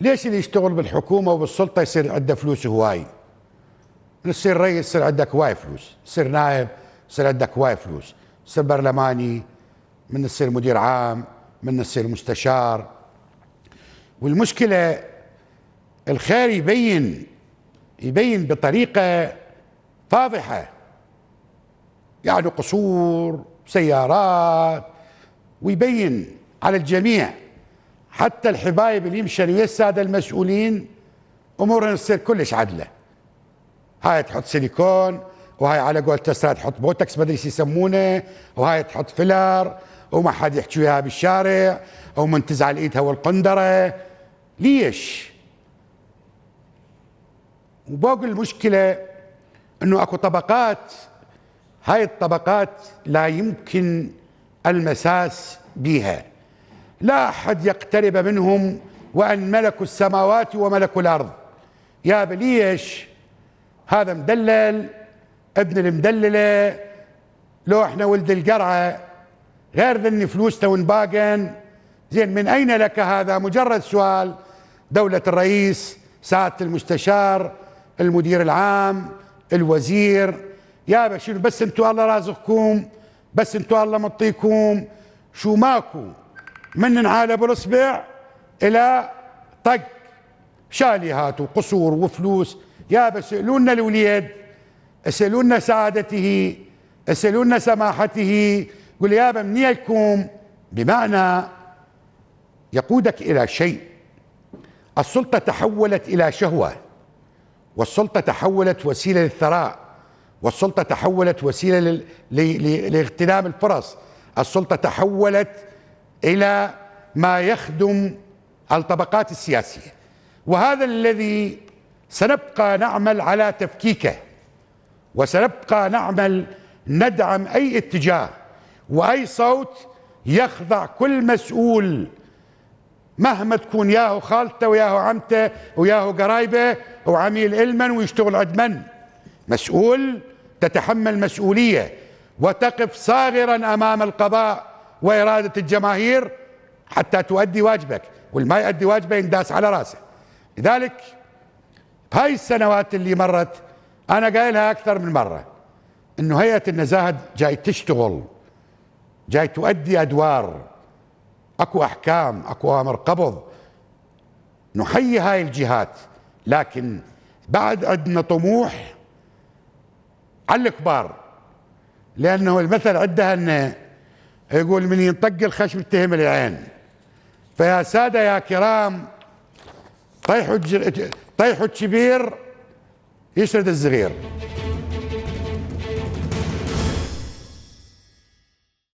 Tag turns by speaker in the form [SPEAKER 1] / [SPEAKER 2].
[SPEAKER 1] ليش اللي يشتغل بالحكومه وبالسلطه يصير عنده فلوس هواي تصير رئيس يصير عندك هواي فلوس تصير نائب يصير عندك هواي فلوس تصير برلماني من تصير مدير عام من تصير مستشار والمشكله الخير يبين يبين بطريقه فاضحه يعني قصور سيارات ويبين على الجميع حتى الحبايب اللي يمشي ويا الساده المسؤولين امورهم تصير كلش عدله هاي تحط سيليكون وهاي على قول تسرات تحط بوتكس ما ادري يسمونه وهاي تحط فيلر وما حد يحكي وياها بالشارع او من تزعل ايدها والقندره ليش؟ وباقي المشكله انه اكو طبقات هاي الطبقات لا يمكن المساس بها لا أحد يقترب منهم وأن ملك السماوات وملك الأرض يا بليش هذا مدلل ابن المدللة لو احنا ولد القرعة غير ذني فلوسنا ونباقن زين من أين لك هذا مجرد سؤال دولة الرئيس سعادة المستشار المدير العام الوزير يا بشير بس انتوا الله رازقكم بس انتوا الله مطيكم شو ماكو من ابو الاصبع الى طق شاليهات وقصور وفلوس يا بسالونا الوليد اسالونا سعادته اسالونا سماحته قل يا من بمعنى يقودك الى شيء السلطه تحولت الى شهوه والسلطه تحولت وسيله للثراء والسلطه تحولت وسيله لاغتنام الفرص السلطه تحولت الى ما يخدم الطبقات السياسيه وهذا الذي سنبقى نعمل على تفكيكه وسنبقى نعمل ندعم اي اتجاه واي صوت يخضع كل مسؤول مهما تكون ياهو خالته وياهو عمته وياهو قرايبه وعميل المن ويشتغل عند من مسؤول تتحمل مسؤوليه وتقف صاغرا امام القضاء وإرادة الجماهير حتى تؤدي واجبك والما يؤدي واجبه ينداس على راسه لذلك هاي السنوات اللي مرت أنا قايلها أكثر من مرة أنه هيئة النزاهة جاي تشتغل جاي تؤدي أدوار أكو أحكام أكو أمر قبض نحيي هاي الجهات لكن بعد عندنا طموح على الكبار لأنه المثل عندها أنه يقول من ينطق الخشب يتهم العين فيا سادة يا كرام طيحوا طيحوا الكبير يسرد الصغير